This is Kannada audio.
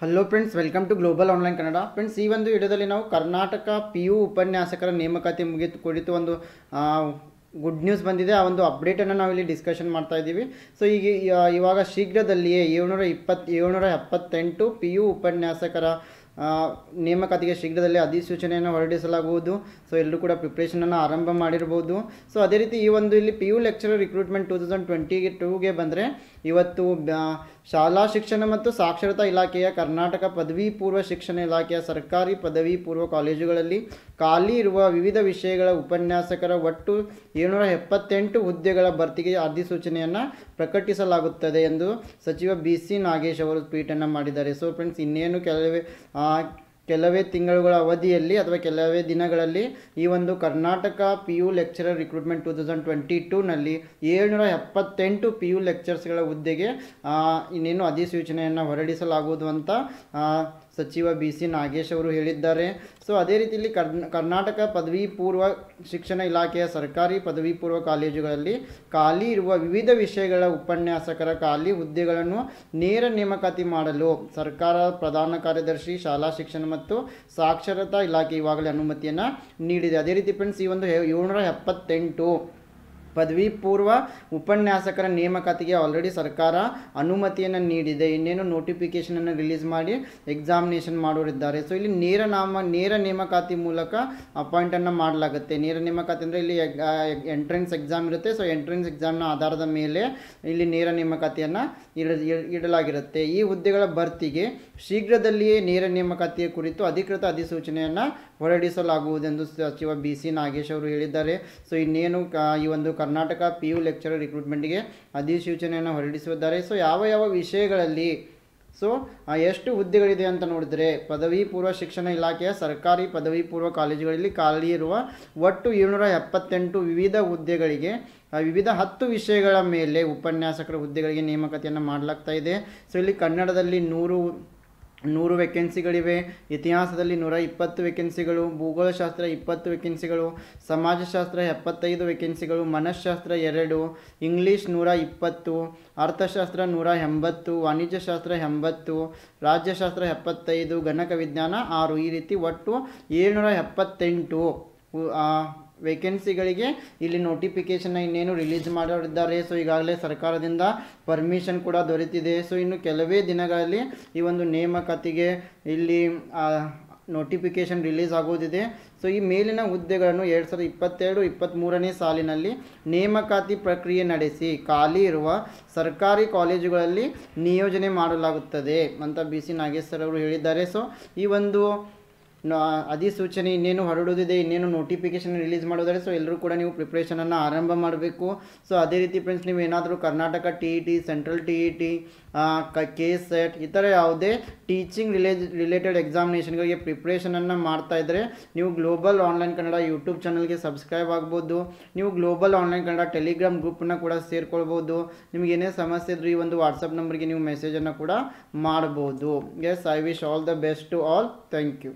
hello friends welcome to global online Kannada friends ಈ ಒಂದು ವಿಡಿಯೋದಲ್ಲಿ ನಾವು ಕರ್ನಾಟಕ ಪಿ ಯು ಉಪನ್ಯಾಸಕರ ನೇಮಕಾತಿ ಮುಗಿತು ಕುರಿತು ಒಂದು ಗುಡ್ ನ್ಯೂಸ್ ಬಂದಿದೆ ಆ ಒಂದು ಅಪ್ಡೇಟನ್ನು ನಾವಿಲ್ಲಿ ಡಿಸ್ಕಷನ್ ಮಾಡ್ತಾ ಇದ್ದೀವಿ ಸೊ ಈಗ ಇವಾಗ ಶೀಘ್ರದಲ್ಲಿಯೇ ಏಳ್ನೂರ ಇಪ್ಪತ್ತು ಏಳ್ನೂರ ಎಪ್ಪತ್ತೆಂಟು ಪಿ ಯು ಉಪನ್ಯಾಸಕರ ನೇಮಕಾತಿಗೆ ಶೀಘ್ರದಲ್ಲೇ ಅಧಿಸೂಚನೆಯನ್ನು ಹೊರಡಿಸಲಾಗುವುದು ಸೊ ಎಲ್ಲರೂ ಕೂಡ ಪ್ರಿಪ್ರೇಷನನ್ನು ಆರಂಭ ಮಾಡಿರ್ಬೋದು ಸೊ ಅದೇ ರೀತಿ ಈ ಒಂದು ಇಲ್ಲಿ P U lecturer recruitment two thousand ಟ್ವೆಂಟಿಗೆ ಟೂಗೆ ಬಂದರೆ ಇವತ್ತು ಶಾಲಾ ಶಿಕ್ಷಣ ಮತ್ತು ಸಾಕ್ಷರತಾ ಇಲಾಖೆಯ ಕರ್ನಾಟಕ ಪದವಿ ಪೂರ್ವ ಶಿಕ್ಷಣ ಇಲಾಖೆಯ ಸರ್ಕಾರಿ ಪದವಿ ಪೂರ್ವ ಕಾಲೇಜುಗಳಲ್ಲಿ ಖಾಲಿ ಇರುವ ವಿವಿಧ ವಿಷಯಗಳ ಉಪನ್ಯಾಸಕರ ಒಟ್ಟು ಏಳ್ನೂರ ಎಪ್ಪತ್ತೆಂಟು ಹುದ್ದೆಗಳ ಭರ್ತಿಗೆ ಅಧಿಸೂಚನೆಯನ್ನು ಪ್ರಕಟಿಸಲಾಗುತ್ತದೆ ಎಂದು ಸಚಿವ ಬಿ ಸಿ ನಾಗೇಶ್ ಅವರು ಟ್ವೀಟನ್ನು ಮಾಡಿದ್ದಾರೆ ಸೊ ಫ್ರೆಂಡ್ಸ್ ಇನ್ನೇನು ಕೆಲವೇ ಕೆಲವೇ ತಿಂಗಳುಗಳ ಅವಧಿಯಲ್ಲಿ ಅಥವಾ ಕೆಲವೇ ದಿನಗಳಲ್ಲಿ ಈ ಒಂದು Karnataka P U lecturer recruitment two thousand twenty ಟೂನಲ್ಲಿ ಏಳ್ನೂರ ಎಪ್ಪತ್ತೆಂಟು ಪಿ ಯು ಲೆಕ್ಚರ್ಸ್ಗಳ ಹುದ್ದೆಗೆ ಇನ್ನೇನು ಅಧಿಸೂಚನೆಯನ್ನು ಹೊರಡಿಸಲಾಗುವುದು ಅಂತ ಸಚಿವ ಬಿ ಸಿ ನಾಗೇಶ್ ಅವರು ಹೇಳಿದ್ದಾರೆ ಸೊ ಅದೇ ರೀತಿಯಲ್ಲಿ ಕರ್ನಾಟಕ ಪದವಿ ಪೂರ್ವ ಶಿಕ್ಷಣ ಇಲಾಖೆಯ ಸರ್ಕಾರಿ ಪದವಿ ಪೂರ್ವ ಕಾಲೇಜುಗಳಲ್ಲಿ ಖಾಲಿ ಇರುವ ವಿವಿಧ ವಿಷಯಗಳ ಉಪನ್ಯಾಸಕರ ಖಾಲಿ ಹುದ್ದೆಗಳನ್ನು ನೇರ ನೇಮಕಾತಿ ಮಾಡಲು ಸರ್ಕಾರ ಪ್ರಧಾನ ಕಾರ್ಯದರ್ಶಿ ಶಾಲಾ ಶಿಕ್ಷಣ ಮತ್ತು ಸಾಕ್ಷರತಾ ಇಲಾಖೆ ಈಗಾಗಲೇ ಅನುಮತಿಯನ್ನು ನೀಡಿದೆ ಅದೇ ರೀತಿ ಫ್ರೆಂಡ್ಸ್ ಈ ಒಂದು ಏಳ್ನೂರ ಎಪ್ಪತ್ತೆಂಟು ಪದವಿ ಪೂರ್ವ ಉಪನ್ಯಾಸಕರ ನೇಮಕಾತಿಗೆ ಆಲ್ರೆಡಿ ಸರ್ಕಾರ ಅನುಮತಿಯನ್ನು ನೀಡಿದೆ ಇನ್ನೇನು ಅನ್ನು ರಿಲೀಸ್ ಮಾಡಿ ಎಕ್ಸಾಮಿನೇಷನ್ ಮಾಡೋರಿದ್ದಾರೆ ಸೊ ಇಲ್ಲಿ ನೇರ ನಾಮ ನೇರ ನೇಮಕಾತಿ ಮೂಲಕ ಅಪಾಯಿಂಟನ್ನು ಮಾಡಲಾಗುತ್ತೆ ನೇರ ನೇಮಕಾತಿ ಅಂದರೆ ಇಲ್ಲಿ ಎಂಟ್ರೆನ್ಸ್ ಎಕ್ಸಾಮ್ ಇರುತ್ತೆ ಸೊ ಎಂಟ್ರೆನ್ಸ್ ಎಕ್ಸಾಮ್ನ ಆಧಾರದ ಮೇಲೆ ಇಲ್ಲಿ ನೇರ ನೇಮಕಾತಿಯನ್ನು ಇಡಲಾಗಿರುತ್ತೆ ಈ ಹುದ್ದೆಗಳ ಭರ್ತಿಗೆ ಶೀಘ್ರದಲ್ಲಿಯೇ ನೇರ ನೇಮಕಾತಿಯ ಕುರಿತು ಅಧಿಕೃತ ಅಧಿಸೂಚನೆಯನ್ನು ಹೊರಡಿಸಲಾಗುವುದೆಂದು ಸಚಿವ ಬಿ ಸಿ ನಾಗೇಶ್ ಅವರು ಹೇಳಿದ್ದಾರೆ ಸೊ ಇನ್ನೇನು ಈ ಒಂದು ಕರ್ನಾಟಕ ಪಿ ಯು ಲೆಕ್ಚರರ್ ರಿಕ್ರೂಟ್ಮೆಂಟ್ಗೆ ಅಧಿಸೂಚನೆಯನ್ನು ಹೊರಡಿಸಿದ್ದಾರೆ ಸೊ ಯಾವ ಯಾವ ವಿಷಯಗಳಲ್ಲಿ ಸೊ ಎಷ್ಟು ಹುದ್ದೆಗಳಿದೆ ಅಂತ ನೋಡಿದರೆ ಪದವಿ ಪೂರ್ವ ಶಿಕ್ಷಣ ಇಲಾಖೆಯ ಸರ್ಕಾರಿ ಪದವಿ ಪೂರ್ವ ಕಾಲೇಜುಗಳಲ್ಲಿ ಖಾಲಿ ಇರುವ ಒಟ್ಟು ಏಳ್ನೂರ ಎಪ್ಪತ್ತೆಂಟು ವಿವಿಧ ಹುದ್ದೆಗಳಿಗೆ ವಿವಿಧ ಹತ್ತು ವಿಷಯಗಳ ಮೇಲೆ ಉಪನ್ಯಾಸಕರ ಹುದ್ದೆಗಳಿಗೆ ನೇಮಕತೆಯನ್ನು ಮಾಡಲಾಗ್ತಾ ಇದೆ ಸೊ ಇಲ್ಲಿ ಕನ್ನಡದಲ್ಲಿ ನೂರು ನೂರು ವೇಕೆನ್ಸಿಗಳಿವೆ ಇತಿಹಾಸದಲ್ಲಿ ನೂರ ಇಪ್ಪತ್ತು ವೇಕೆನ್ಸಿಗಳು ಭೂಗೋಳಶಾಸ್ತ್ರ ಇಪ್ಪತ್ತು ವೇಕೆನ್ಸಿಗಳು ಸಮಾಜಶಾಸ್ತ್ರ ಎಪ್ಪತ್ತೈದು ವೇಕೆನ್ಸಿಗಳು ಮನಃಶಾಸ್ತ್ರ ಎರಡು ಇಂಗ್ಲೀಷ್ ನೂರ ಇಪ್ಪತ್ತು ಅರ್ಥಶಾಸ್ತ್ರ ನೂರ ಎಂಬತ್ತು ವಾಣಿಜ್ಯಶಾಸ್ತ್ರ ಎಂಬತ್ತು ರಾಜ್ಯಶಾಸ್ತ್ರ ಎಪ್ಪತ್ತೈದು ಗಣಕ ವಿಜ್ಞಾನ ಆರು ಈ ರೀತಿ ಒಟ್ಟು ಏಳ್ನೂರ ಎಪ್ಪತ್ತೆಂಟು ವೇಕೆನ್ಸಿಗಳಿಗೆ ಇಲ್ಲಿ ನೋಟಿಫಿಕೇಷನ್ ಇನ್ನೇನು ರಿಲೀಸ್ ಮಾಡಿದ್ದಾರೆ ಸೊ ಈಗಾಗಲೇ ಸರ್ಕಾರದಿಂದ ಪರ್ಮಿಷನ್ ಕೂಡ ದೊರೆತಿದೆ ಸೊ ಇನ್ನು ಕೆಲವೇ ದಿನಗಳಲ್ಲಿ ಈ ಒಂದು ನೇಮಕಾತಿಗೆ ಇಲ್ಲಿ ನೋಟಿಫಿಕೇಷನ್ ರಿಲೀಸ್ ಆಗೋದಿದೆ ಸೊ ಈ ಮೇಲಿನ ಹುದ್ದೆಗಳನ್ನು ಎರಡು ಸಾವಿರದ ಇಪ್ಪತ್ತೆರಡು ಇಪ್ಪತ್ತ್ಮೂರನೇ ಸಾಲಿನಲ್ಲಿ ನೇಮಕಾತಿ ಪ್ರಕ್ರಿಯೆ ನಡೆಸಿ ಖಾಲಿ ಇರುವ ಸರ್ಕಾರಿ ಕಾಲೇಜುಗಳಲ್ಲಿ ನಿಯೋಜನೆ ಮಾಡಲಾಗುತ್ತದೆ ಅಂತ ಬಿ ಸಿ ನಾಗೇಶ್ವರ್ ಅವರು ಹೇಳಿದ್ದಾರೆ ಸೊ ಈ ಒಂದು ಅಧಿಸೂಚನೆ ಇನ್ನೇನು ಹೊರಡೋದಿದೆ ಇನ್ನೇನು ನೋಟಿಫಿಕೇಶನ್ ರಿಲೀಸ್ ಮಾಡೋದಾದ್ರೆ ಸೊ ಎಲ್ಲರೂ ಕೂಡ ನೀವು ಪ್ರಿಪ್ರೇಷನನ್ನು ಆರಂಭ ಮಾಡಬೇಕು ಸೊ ಅದೇ ರೀತಿ ಫ್ರೆಂಡ್ಸ್ ನೀವು ಏನಾದರೂ Karnataka T E T central T E T K SET ಈ ಥರ ಯಾವುದೇ ಟೀಚಿಂಗ್ ರಿಲೇಜ್ ರಿಲೇಟೆಡ್ ಎಕ್ಸಾಮಿನೇಷನ್ಗಳಿಗೆ ಪ್ರಿಪ್ರೇಷನನ್ನು ಮಾಡ್ತಾ ಇದ್ದರೆ ನೀವು ಗ್ಲೋಬಲ್ ಆನ್ಲೈನ್ ಕನ್ನಡ ಯೂಟ್ಯೂಬ್ ಚಾನಲ್ಗೆ ಸಬ್ಸ್ಕ್ರೈಬ್ ಆಗ್ಬೋದು ನೀವು ಗ್ಲೋಬಲ್ ಆನ್ಲೈನ್ ಕನ್ನಡ ಟೆಲಿಗ್ರಾಮ್ ಗ್ರೂಪ್ನ ಕೂಡ ಸೇರ್ಕೊಳ್ಬೋದು ನಿಮ್ಗೆ ಏನೇ ಸಮಸ್ಯೆ ಇದ್ರೂ ಈ ಒಂದು ವಾಟ್ಸಪ್ ನಂಬರ್ಗೆ ನೀವು ಮೆಸೇಜನ್ನು ಕೂಡ ಮಾಡ್ಬೋದು yes I wish all the best to all thank you